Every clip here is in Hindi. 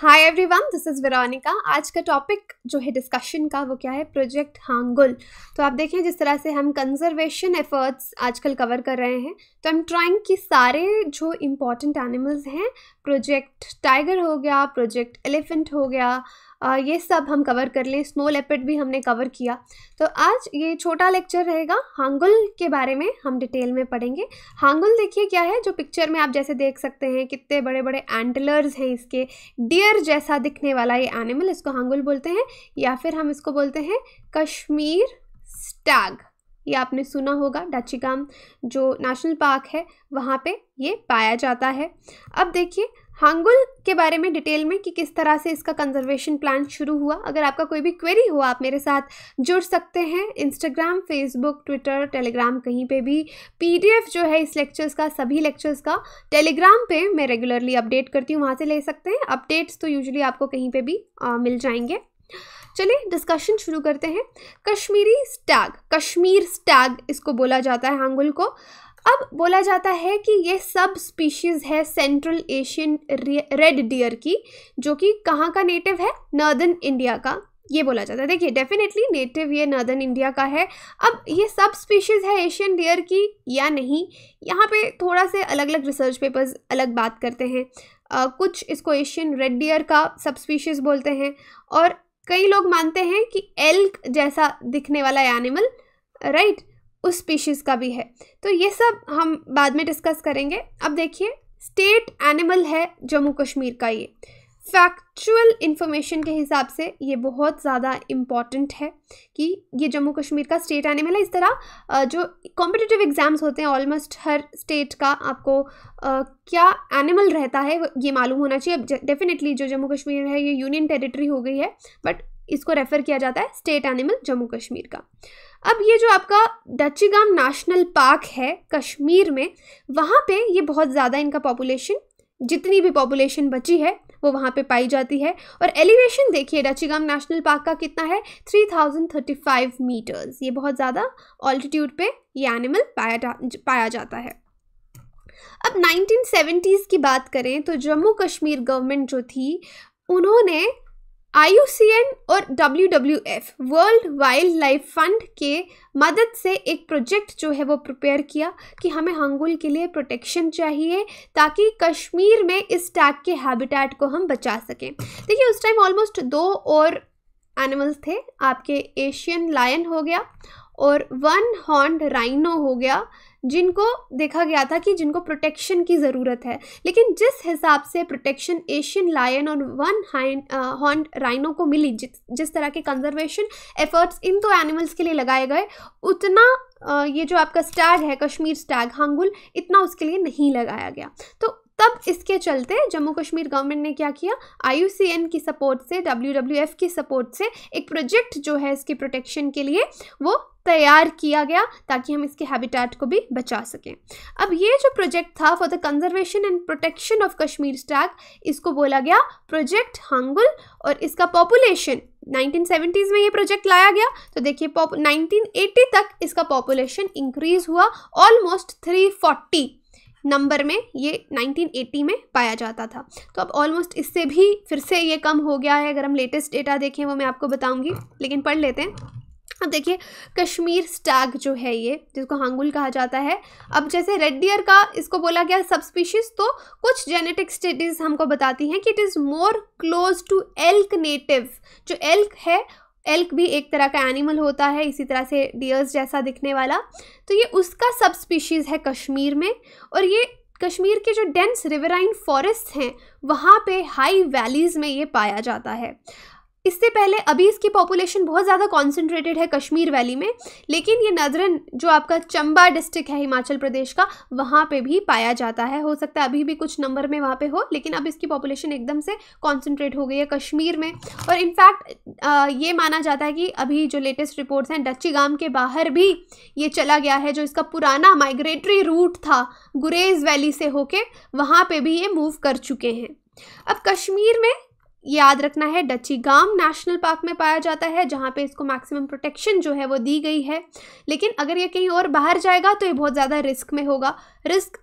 Hi everyone this is Veronica आज का टॉपिक जो है डिस्कशन का वो क्या है प्रोजेक्ट हांगुल तो आप देखें जिस तरह से हम कंजर्वेशन एफर्ट्स आजकल कवर कर रहे हैं तो आई एम ट्राइंग कि सारे जो इम्पॉर्टेंट एनिमल्स हैं प्रोजेक्ट टाइगर हो गया प्रोजेक्ट एलिफेंट हो गया ये सब हम कवर कर लें स्नो लेपेड भी हमने कवर किया तो आज ये छोटा लेक्चर रहेगा हांगुल के बारे में हम डिटेल में पढ़ेंगे हांगुल देखिए क्या है जो पिक्चर में आप जैसे देख सकते हैं कितने बड़े बड़े एंटलर्स हैं इसके डियर जैसा दिखने वाला ये एनिमल इसको हांगुल बोलते हैं या फिर हम इसको बोलते हैं कश्मीर स्टैग ये आपने सुना होगा डाचीगाम जो नेशनल पार्क है वहाँ पे ये पाया जाता है अब देखिए हांगुल के बारे में डिटेल में कि किस तरह से इसका कंजर्वेशन प्लान शुरू हुआ अगर आपका कोई भी क्वेरी हो आप मेरे साथ जुड़ सकते हैं इंस्टाग्राम फेसबुक ट्विटर टेलीग्राम कहीं पे भी पीडीएफ जो है इस लेक्चर्स का सभी लेक्चर्स का टेलीग्राम पे मैं रेगुलरली अपडेट करती हूँ वहाँ से ले सकते हैं अपडेट्स तो यूजली आपको कहीं पर भी आ, मिल जाएंगे चलिए डिस्कशन शुरू करते हैं कश्मीरी स्टैग कश्मीर स्टैग इसको बोला जाता है हांगुल को अब बोला जाता है कि ये सब स्पीशीज़ है सेंट्रल एशियन रेड डियर की जो कि कहाँ का नेटिव है नॉर्दर्न इंडिया का ये बोला जाता है देखिए डेफिनेटली नेटिव ये नॉर्दर्न इंडिया का है अब ये सब स्पीशीज़ है एशियन डियर की या नहीं यहाँ पे थोड़ा से अलग अलग रिसर्च पेपर्स अलग बात करते हैं आ, कुछ इसको एशियन रेड डियर का सब स्पीशीज़ बोलते हैं और कई लोग मानते हैं कि एल्क जैसा दिखने वाला एनिमल राइट right? उस स्पीशीज़ का भी है तो ये सब हम बाद में डिस्कस करेंगे अब देखिए स्टेट एनिमल है जम्मू कश्मीर का ये फैक्चुअल इन्फॉर्मेशन के हिसाब से ये बहुत ज़्यादा इम्पॉर्टेंट है कि ये जम्मू कश्मीर का स्टेट एनिमल है इस तरह जो कॉम्पिटिटिव एग्ज़ाम्स होते हैं ऑलमोस्ट हर स्टेट का आपको क्या एनिमल रहता है ये मालूम होना चाहिए अब डेफिनेटली जो जम्मू कश्मीर है ये यूनियन टेरिटरी हो गई है बट इसको रेफ़र किया जाता है स्टेट एनिमल जम्मू कश्मीर का अब ये जो आपका डचीगाम नेशनल पार्क है कश्मीर में वहाँ पे ये बहुत ज़्यादा इनका पॉपुलेशन जितनी भी पॉपुलेशन बची है वो वहाँ पे पाई जाती है और एलिवेशन देखिए डचीगाम नेशनल पार्क का कितना है 3035 मीटर्स ये बहुत ज़्यादा ऑल्टीट्यूड पे ये एनिमल पाया जा पाया जाता है अब सेवेंटीज़ की बात करें तो जम्मू कश्मीर गवर्नमेंट जो थी उन्होंने आई और W W F world wildlife fund के मदद से एक प्रोजेक्ट जो है वो प्रिपेयर किया कि हमें हंगुल के लिए प्रोटेक्शन चाहिए ताकि कश्मीर में इस टैग के हैबिटेट को हम बचा सकें देखिए उस टाइम ऑलमोस्ट दो और एनिमल्स थे आपके एशियन लायन हो गया और वन हॉर्न राइनो हो गया जिनको देखा गया था कि जिनको प्रोटेक्शन की ज़रूरत है लेकिन जिस हिसाब से प्रोटेक्शन एशियन लायन और वन हाइंड हॉन्ड राइनो को मिली जि, जिस तरह के कंजर्वेशन एफर्ट्स इन दो तो एनिमल्स के लिए लगाए गए उतना uh, ये जो आपका स्टैग है कश्मीर स्टैग हांगुल इतना उसके लिए नहीं लगाया गया तो तब इसके चलते जम्मू कश्मीर गवर्नमेंट ने क्या किया आई की सपोर्ट से डब्ल्यू की सपोर्ट से एक प्रोजेक्ट जो है इसके प्रोटेक्शन के लिए वो तैयार किया गया ताकि हम इसके हैबिटेट को भी बचा सकें अब ये जो प्रोजेक्ट था for the conservation and protection of Kashmir stag इसको बोला गया प्रोजेक्ट हांगुल और इसका पॉपुलेशन 1970s में ये प्रोजेक्ट लाया गया तो देखिए 1980 तक इसका पॉपुलेशन इंक्रीज हुआ ऑलमोस्ट 340 नंबर में ये 1980 में पाया जाता था तो अब ऑलमोस्ट इससे भी फिर से ये कम हो गया है अगर हम लेटेस्ट डेटा देखें वो मैं आपको बताऊंगी लेकिन पढ़ लेते हैं अब देखिए कश्मीर स्टैग जो है ये जिसको हांगुल कहा जाता है अब जैसे रेड डियर का इसको बोला गया सब स्पीशीज़ तो कुछ जेनेटिक स्टडीज़ हमको बताती हैं कि it is more close to elk native जो एल्क है एल्क भी एक तरह का एनिमल होता है इसी तरह से डियर्स जैसा दिखने वाला तो ये उसका सब स्पीशीज़ है कश्मीर में और ये कश्मीर के जो डेंस रिवराइन फॉरेस्ट हैं वहाँ पे हाई वैलीज़ में ये पाया जाता है इससे पहले अभी इसकी पॉपुलेशन बहुत ज़्यादा कॉन्सेंट्रेटेड है कश्मीर वैली में लेकिन ये नजरन जो आपका चंबा डिस्ट्रिक्ट है हिमाचल प्रदेश का वहाँ पे भी पाया जाता है हो सकता है अभी भी कुछ नंबर में वहाँ पे हो लेकिन अब इसकी पॉपुलेशन एकदम से कॉन्सेंट्रेट हो गई है कश्मीर में और इनफैक्ट ये माना जाता है कि अभी जो लेटेस्ट रिपोर्ट्स हैं गांव के बाहर भी ये चला गया है जो इसका पुराना माइग्रेटरी रूट था गुरेज वैली से होके वहाँ पर भी ये मूव कर चुके हैं अब कश्मीर में याद रखना है डची गाम नेशनल पार्क में पाया जाता है जहाँ पे इसको मैक्सिमम प्रोटेक्शन जो है वो दी गई है लेकिन अगर ये कहीं और बाहर जाएगा तो ये बहुत ज़्यादा रिस्क में होगा रिस्क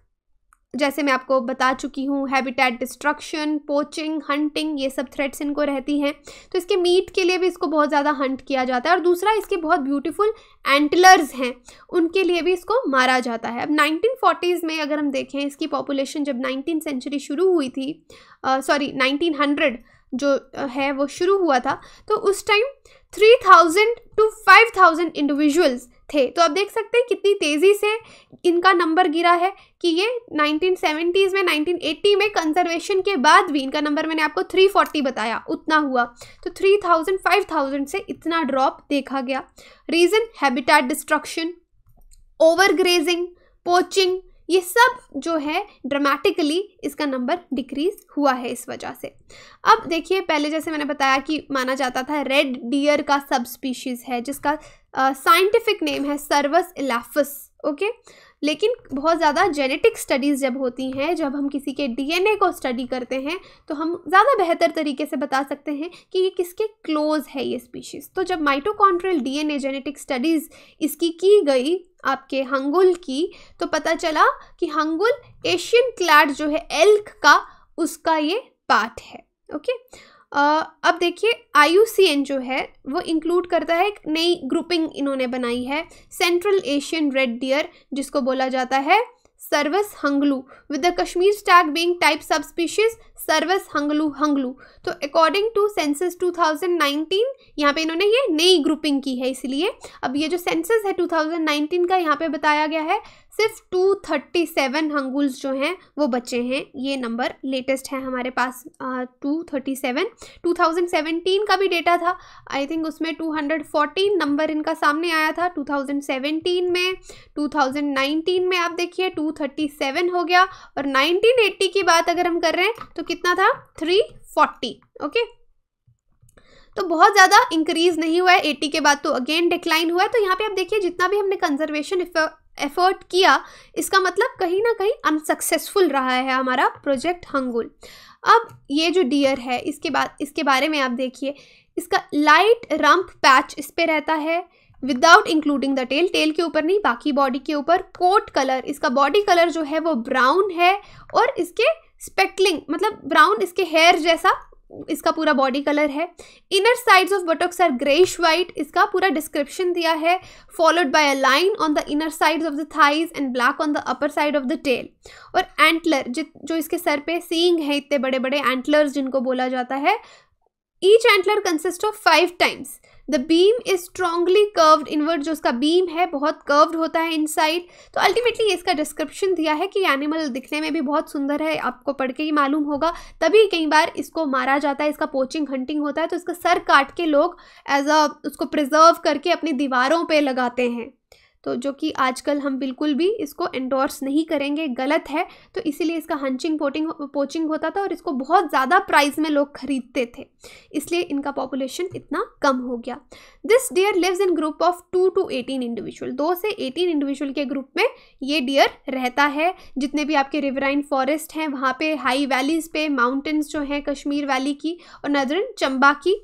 जैसे मैं आपको बता चुकी हूँ हैबिटेट डिस्ट्रक्शन पोचिंग हंटिंग ये सब थ्रेट्स इनको रहती हैं तो इसके मीट के लिए भी इसको बहुत ज़्यादा हंट किया जाता है और दूसरा इसके बहुत ब्यूटीफुल एंटलर्स हैं उनके लिए भी इसको मारा जाता है अब 1940s में अगर हम देखें इसकी पॉपुलेशन जब नाइनटीन सेंचुरी शुरू हुई थी सॉरी नाइनटीन हंड्रेड जो है वो शुरू हुआ था तो उस time three thousand to five thousand individuals थे तो आप देख सकते हैं कितनी तेज़ी से इनका नंबर गिरा है कि ये 1970s में 1980 में कंजर्वेशन के बाद भी इनका नंबर मैंने आपको 340 बताया उतना हुआ तो 3000 5000 से इतना ड्रॉप देखा गया reason habitat destruction overgrazing poaching ये सब जो है ड्रामेटिकली इसका नंबर डिक्रीज हुआ है इस वजह से अब देखिए पहले जैसे मैंने बताया कि माना जाता था रेड डियर का सब स्पीशीज़ है जिसका साइंटिफिक नेम है सर्वस इलाफस ओके लेकिन बहुत ज़्यादा जेनेटिक स्टडीज़ जब होती हैं जब हम किसी के डीएनए को स्टडी करते हैं तो हम ज़्यादा बेहतर तरीके से बता सकते हैं कि ये किसके क्लोज़ है ये स्पीशीज़ तो जब माइटोकॉन्ट्रियल डीएनए जेनेटिक स्टडीज़ इसकी की गई आपके हंगुल की तो पता चला कि हंगुल एशियन क्लैड जो है एल्क का उसका ये पार्ट है ओके okay? अब देखिए आई जो है वो इंक्लूड करता है एक नई ग्रुपिंग इन्होंने बनाई है सेंट्रल एशियन रेड डियर जिसको बोला जाता है Cervus hanglu with the Kashmir stag being type subspecies Cervus hanglu hanglu तो अकॉर्डिंग टू सेंसस 2019 यहाँ पर इन्होंने ये नई ग्रुपिंग की है इसलिए अब ये जो सेंसस है 2019 का यहाँ पे बताया गया है सिर्फ 237 हंगुल्स जो हैं वो बचे हैं ये नंबर लेटेस्ट है हमारे पास two thirty seven two thousand का भी डेटा था आई थिंक उसमें टू हंड्रेड फोर्टीन नंबर इनका सामने आया था टू थाउजेंड में टू थाउजेंड नाइनटीन में आप देखिए टू थर्टी सेवन हो गया और नाइनटीन एट्टी की बात अगर हम कर रहे हैं तो कितना था थ्री फोर्टी ओके तो बहुत ज़्यादा इंक्रीज़ नहीं हुआ है एटी के बाद तो अगेन डिक्लाइन हुआ है तो यहाँ पे आप देखिए जितना भी हमने कंजर्वेशन एफर्ट किया इसका मतलब कहीं ना कहीं अनसक्सेसफुल रहा है हमारा प्रोजेक्ट हंगुल अब ये जो डियर है इसके बाद इसके बारे में आप देखिए इसका लाइट रंप पैच इस पर रहता है without including the tail tail के ऊपर नहीं बाकी बॉडी के ऊपर कोट कलर इसका बॉडी कलर जो है वो ब्राउन है और इसके स्पेक्लिंग मतलब ब्राउन इसके हेयर जैसा इसका पूरा बॉडी कलर है inner sides of buttocks are greyish white इसका पूरा डिस्क्रिप्शन दिया है followed by a line on the inner sides of the thighs and black on the upper side of the tail और एंटलर जो इसके सर पे सींग है इतने बड़े बड़े एंटलर्स जिनको बोला जाता है each antler consist of five times the beam is strongly curved inward जो उसका बीम है बहुत कर्व्ड होता है इनसाइड तो अल्टीमेटली इसका डिस्क्रिप्शन दिया है कि एनिमल दिखने में भी बहुत सुंदर है आपको पढ़ के ही मालूम होगा तभी कई बार इसको मारा जाता है इसका पोचिंग हंटिंग होता है तो इसका सर काट के लोग एज अ उसको प्रिजर्व करके अपनी दीवारों पर लगाते हैं तो जो कि आजकल हम बिल्कुल भी इसको एंडोर्स नहीं करेंगे गलत है तो इसीलिए इसका हंचिंग पोटिंग पोचिंग होता था और इसको बहुत ज़्यादा प्राइस में लोग खरीदते थे इसलिए इनका पॉपुलेशन इतना कम हो गया this deer lives in group of two to eighteen individual दो से एटीन इंडिविजुअल के ग्रुप में ये डियर रहता है जितने भी आपके रिवराइन फॉरेस्ट हैं वहाँ पर हाई वैलीज़ पे माउंटेन्स जो हैं कश्मीर वैली की और नदरन चंबा की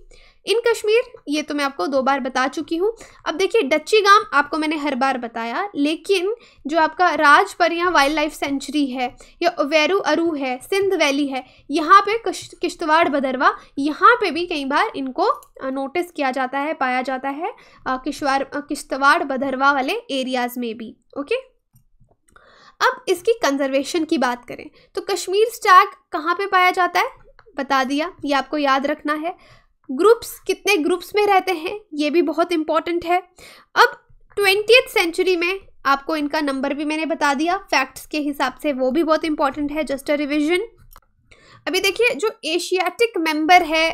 इन कश्मीर ये तो मैं आपको दो बार बता चुकी हूँ अब देखिए डच्ची गाम आपको मैंने हर बार बताया लेकिन जो आपका राजपरिया वाइल्ड लाइफ सेंचुरी है या वेरू अरू है सिंध वैली है यहाँ पे किश्तवाड़ भदरवा यहाँ पे भी कई बार इनको नोटिस किया जाता है पाया जाता है किश्वाड़ किश्तवाड़ भदरवा वाले एरियाज़ में भी ओके अब इसकी कंजर्वेशन की बात करें तो कश्मीर स्टैग कहाँ पे पाया जाता है बता दिया ये आपको याद रखना है ग्रुप्स कितने ग्रुप्स में रहते हैं ये भी बहुत इम्पॉर्टेंट है अब ट्वेंटी सेंचुरी में आपको इनका नंबर भी मैंने बता दिया फैक्ट्स के हिसाब से वो भी बहुत इम्पॉर्टेंट है जस्ट अ रिविजन अभी देखिए जो एशियाटिक मेंबर है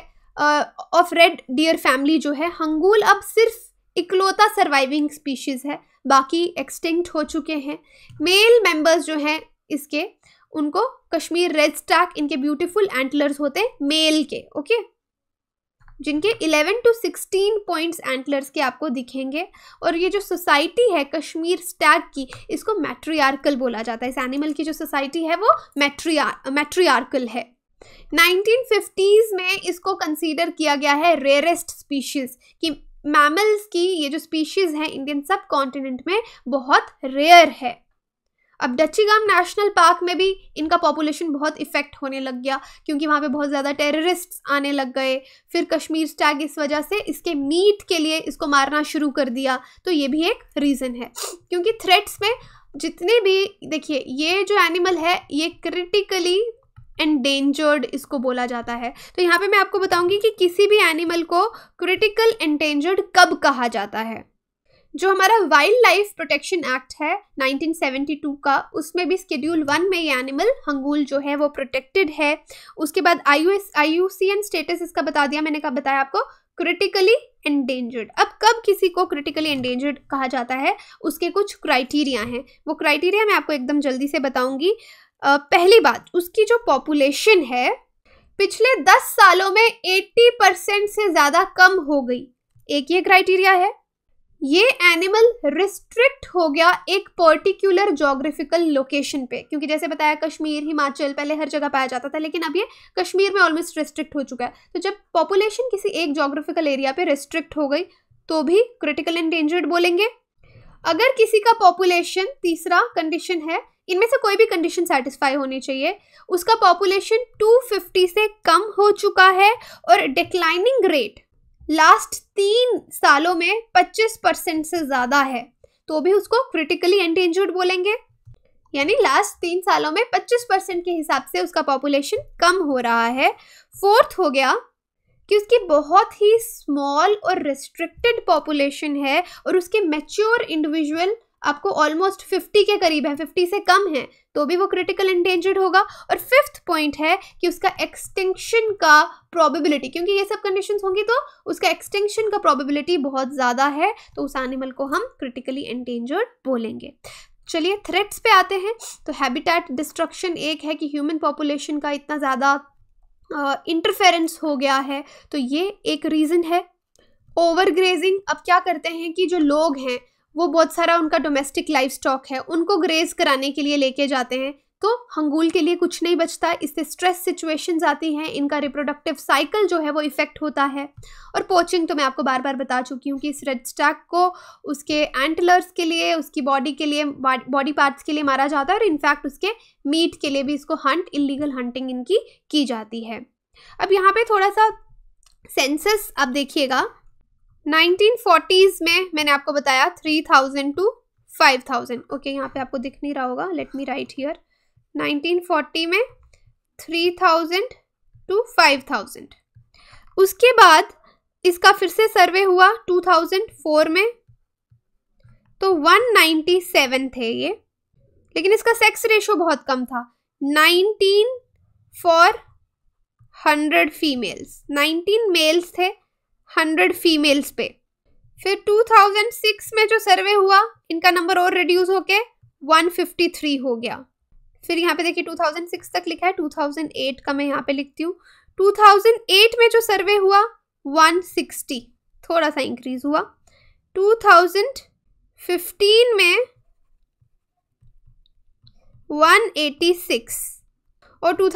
ऑफ रेड डियर फैमिली जो है हंगूल अब सिर्फ इकलौता सर्वाइविंग स्पीशीज़ है बाकी एक्सटिंक्ट हो चुके हैं मेल मेंबर्स जो हैं इसके उनको कश्मीर रेड स्टाक इनके ब्यूटीफुल एंटलर्स होते हैं मेल के ओके okay? जिनके 11 टू 16 पॉइंट्स एंटलर्स के आपको दिखेंगे और ये जो सोसाइटी है कश्मीर स्टैग की इसको मैट्रियार्कल बोला जाता है इस एनिमल की जो सोसाइटी है वो मैट्रिया मैट्रियार्कल है 1950s में इसको कंसीडर किया गया है रेयरेस्ट स्पीशीज़ कि मैमल्स की ये जो स्पीशीज़ हैं इंडियन सब कॉन्टिनेंट में बहुत रेयर है अब डच्चीगाम नेशनल पार्क में भी इनका पॉपुलेशन बहुत इफ़ेक्ट होने लग गया क्योंकि वहाँ पे बहुत ज़्यादा टेररिस्ट आने लग गए फिर कश्मीर स्टैग इस वजह से इसके मीट के लिए इसको मारना शुरू कर दिया तो ये भी एक रीज़न है क्योंकि थ्रेट्स में जितने भी देखिए ये जो एनिमल है ये क्रिटिकली एंडेंजर्ड इसको बोला जाता है तो यहाँ पे मैं आपको बताऊँगी कि किसी भी एनिमल को क्रिटिकल एंडेंजर्ड कब कहा जाता है जो हमारा वाइल्ड लाइफ प्रोटेक्शन एक्ट है 1972 का उसमें भी स्केड्यूल वन में ये एनिमल हंगूल जो है वो प्रोटेक्टेड है उसके बाद I U S I U C N status इसका बता दिया मैंने कहा बताया आपको क्रिटिकली एंडेंजर्ड अब कब किसी को क्रिटिकली एंडेंजर्ड कहा जाता है उसके कुछ क्राइटेरिया हैं वो क्राइटेरिया मैं आपको एकदम जल्दी से बताऊंगी पहली बात उसकी जो पॉपुलेशन है पिछले दस सालों में एट्टी परसेंट से ज़्यादा कम हो गई एक ये क्राइटेरिया है ये एनिमल रिस्ट्रिक्ट हो गया एक पर्टिकुलर जोग्राफिकल लोकेशन पे क्योंकि जैसे बताया कश्मीर हिमाचल पहले हर जगह पाया जाता था लेकिन अब ये कश्मीर में ऑलमोस्ट रिस्ट्रिक्ट हो चुका है तो जब पॉपुलेशन किसी एक जोग्राफिकल एरिया पे रिस्ट्रिक्ट हो गई तो भी क्रिटिकल एंडेंजर्ड बोलेंगे अगर किसी का पॉपुलेशन तीसरा कंडीशन है इनमें से कोई भी कंडीशन सेटिस्फाई होनी चाहिए उसका पॉपुलेशन 250 से कम हो चुका है और डिक्लाइनिंग रेट लास्ट तीन सालों में 25 परसेंट से ज़्यादा है तो भी उसको क्रिटिकली एंडेंजर्ड बोलेंगे यानी लास्ट तीन सालों में 25 परसेंट के हिसाब से उसका पॉपुलेशन कम हो रहा है फोर्थ हो गया कि उसकी बहुत ही स्मॉल और रिस्ट्रिक्टेड पॉपुलेशन है और उसके मेच्योर इंडिविजुअल आपको ऑलमोस्ट 50 के करीब है 50 से कम है तो भी वो क्रिटिकल इंडेंजर्ड होगा और फिफ्थ पॉइंट है कि उसका एक्सटिंक्शन का प्रोबेबिलिटी क्योंकि ये सब कंडीशंस होंगी तो उसका एक्सटिंक्शन का प्रोबेबिलिटी बहुत ज़्यादा है तो उस एनिमल को हम क्रिटिकली इंडेंजर्ड बोलेंगे चलिए थ्रेट्स पे आते हैं तो हैबिटेट डिस्ट्रक्शन एक है कि ह्यूमन पॉपुलेशन का इतना ज़्यादा इंटरफेरेंस uh, हो गया है तो ये एक रीज़न है ओवर ग्रेजिंग अब क्या करते हैं कि जो लोग हैं वो बहुत सारा उनका डोमेस्टिक लाइफ स्टॉक है उनको ग्रेज कराने के लिए लेके जाते हैं तो हंगूल के लिए कुछ नहीं बचता इससे स्ट्रेस सिचुएशंस आती हैं इनका रिप्रोडक्टिव साइकिल जो है वो इफ़ेक्ट होता है और पोचिंग तो मैं आपको बार बार बता चुकी हूँ कि इस रेड स्टैक को उसके एंटलर्स के लिए उसकी बॉडी के लिए बॉडी पार्ट्स के लिए मारा जाता है और इनफैक्ट उसके मीट के लिए भी इसको हंट इलीगल हंटिंग इनकी की जाती है अब यहाँ पर थोड़ा सा सेंसस आप देखिएगा 1940s में मैंने आपको बताया 3000 टू 5000 ओके यहाँ पे आपको दिख नहीं रहा होगा लेट मी राइट हियर 1940 में 3000 टू 5000 उसके बाद इसका फिर से सर्वे हुआ 2004 में तो 197 थे ये लेकिन इसका सेक्स रेशो बहुत कम था 19 फॉर 100 फीमेल्स 19 मेल्स थे हंड्रेड फीमेल्स पे फिर 2006 में जो सर्वे हुआ इनका नंबर और रिड्यूस होके 153 हो गया फिर यहाँ पे देखिए 2006 तक लिखा है 2008 का मैं यहाँ पे लिखती हूँ 2008 में जो सर्वे हुआ 160 थोड़ा सा इंक्रीज हुआ 2015 में 186 और 2009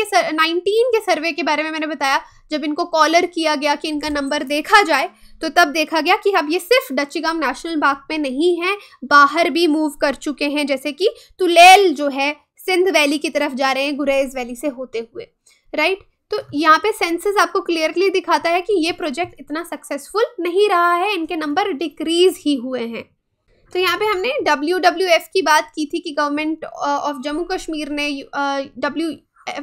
के सर 19 के सर्वे के बारे में मैंने बताया जब इनको कॉलर किया गया कि इनका नंबर देखा जाए तो तब देखा गया कि अब ये सिर्फ डचीगाम नेशनल पार्क में नहीं है बाहर भी मूव कर चुके हैं जैसे कि तुलेल जो है सिंध वैली की तरफ जा रहे हैं गुरेज वैली से होते हुए राइट तो यहाँ पे सेंसेस आपको क्लियरली दिखाता है कि ये प्रोजेक्ट इतना सक्सेसफुल नहीं रहा है इनके नंबर डिक्रीज ही हुए हैं तो यहाँ पे हमने डब्ल्यू की बात की थी कि गवर्नमेंट ऑफ जम्मू कश्मीर ने डब्ल्यू uh,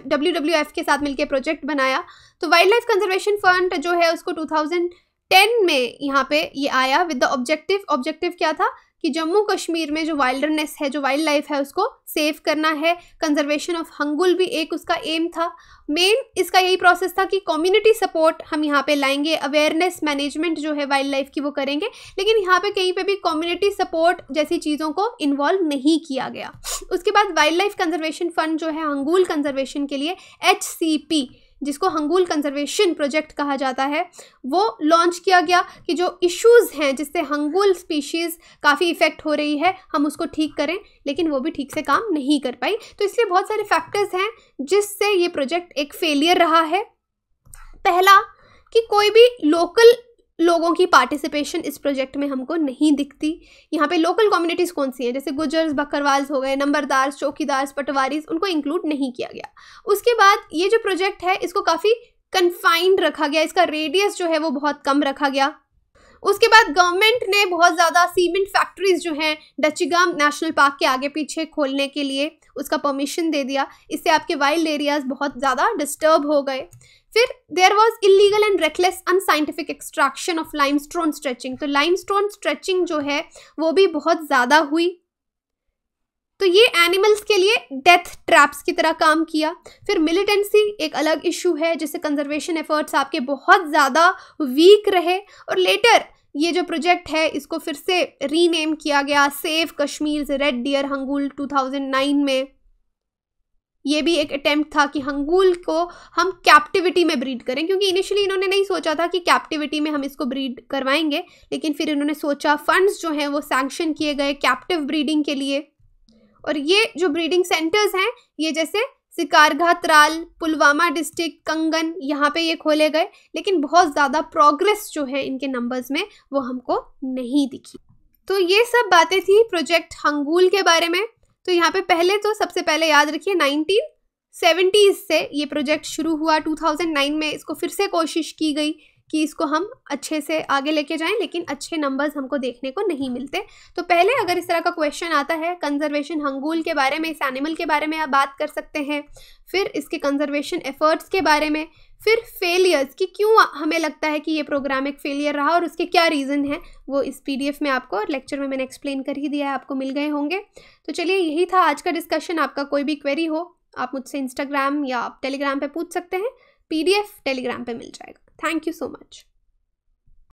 डब्ल्यू के साथ मिलकर प्रोजेक्ट बनाया तो वाइल्ड लाइफ कंजर्वेशन फंड जो है उसको 2010 में यहाँ पे ये आया विद द ऑब्जेक्टिव ऑब्जेक्टिव क्या था कि जम्मू कश्मीर में जो वाइल्डनेस है जो वाइल्ड लाइफ है उसको सेव करना है कंजर्वेशन ऑफ हंगुल भी एक उसका एम था मेन इसका यही प्रोसेस था कि कम्युनिटी सपोर्ट हम यहाँ पे लाएंगे अवेयरनेस मैनेजमेंट जो है वाइल्ड लाइफ की वो करेंगे लेकिन यहाँ पे कहीं पे भी कम्युनिटी सपोर्ट जैसी चीज़ों को इन्वॉल्व नहीं किया गया उसके बाद वाइल्ड लाइफ कंजर्वेशन फंड जो है हंगुल कंजर्वेशन के लिए एच जिसको हंगूल कंजर्वेशन प्रोजेक्ट कहा जाता है वो लॉन्च किया गया कि जो इश्यूज़ हैं जिससे हंगूल स्पीशीज़ काफ़ी इफ़ेक्ट हो रही है हम उसको ठीक करें लेकिन वो भी ठीक से काम नहीं कर पाई तो इसलिए बहुत सारे फैक्टर्स हैं जिससे ये प्रोजेक्ट एक फेलियर रहा है पहला कि कोई भी लोकल लोगों की पार्टिसिपेशन इस प्रोजेक्ट में हमको नहीं दिखती यहाँ पे लोकल कम्युनिटीज़ कौन सी हैं जैसे गुजर्स बकरवाल्स हो गए नंबरदार चौकीदार पटवारीज उनको इंक्लूड नहीं किया गया उसके बाद ये जो प्रोजेक्ट है इसको काफ़ी कन्फाइंड रखा गया इसका रेडियस जो है वो बहुत कम रखा गया उसके बाद गवर्नमेंट ने बहुत ज़्यादा सीमेंट फैक्ट्रीज जो हैं डचिगाम नेशनल पार्क के आगे पीछे खोलने के लिए उसका परमिशन दे दिया इससे आपके वाइल्ड एरियाज़ बहुत ज़्यादा डिस्टर्ब हो गए फिर there was illegal and reckless unscientific extraction of limestone stretching तो लाइम स्टोन स्ट्रेचिंग जो है वो भी बहुत ज़्यादा हुई तो ये एनिमल्स के लिए डेथ ट्रैप्स की तरह काम किया फिर मिलिटेंसी एक अलग इशू है जिससे कंजर्वेशन एफर्ट्स आपके बहुत ज़्यादा वीक रहे और लेटर ये जो प्रोजेक्ट है इसको फिर से रीनेम किया गया save Kashmir red deer hangul 2009 में ये भी एक अटैम्प्ट था कि हंगूल को हम कैप्टिविटी में ब्रीड करें क्योंकि इनिशियली इन्होंने नहीं सोचा था कि कैप्टिविटी में हम इसको ब्रीड करवाएंगे लेकिन फिर इन्होंने सोचा फंड्स जो हैं वो सैंक्शन किए गए कैप्टिव ब्रीडिंग के लिए और ये जो ब्रीडिंग सेंटर्स हैं ये जैसे सिकारघा त्राल पुलवामा डिस्ट्रिक्ट कंगन यहाँ पे ये खोले गए लेकिन बहुत ज़्यादा प्रोग्रेस जो है इनके नंबर्स में वो हमको नहीं दिखी तो ये सब बातें थी प्रोजेक्ट हंगूल के बारे में तो यहाँ पे पहले तो सबसे पहले याद रखिए नाइनटीन सेवेंटीज़ से ये प्रोजेक्ट शुरू हुआ 2009 में इसको फिर से कोशिश की गई कि इसको हम अच्छे से आगे लेके जाएं लेकिन अच्छे नंबर्स हमको देखने को नहीं मिलते तो पहले अगर इस तरह का क्वेश्चन आता है कंजर्वेशन हंगूल के बारे में इस एनिमल के बारे में आप बात कर सकते हैं फिर इसके कंजर्वेशन एफर्ट्स के बारे में फिर फेलियर्स कि क्यों हमें लगता है कि ये प्रोग्राम एक फेलियर रहा और उसके क्या रीज़न है वो इस पीडीएफ में आपको और लेक्चर में मैंने एक्सप्लेन कर ही दिया है आपको मिल गए होंगे तो चलिए यही था आज का डिस्कशन आपका कोई भी क्वेरी हो आप मुझसे इंस्टाग्राम या आप टेलीग्राम पे पूछ सकते हैं पीडीएफ टेलीग्राम पे मिल जाएगा Thank you so much.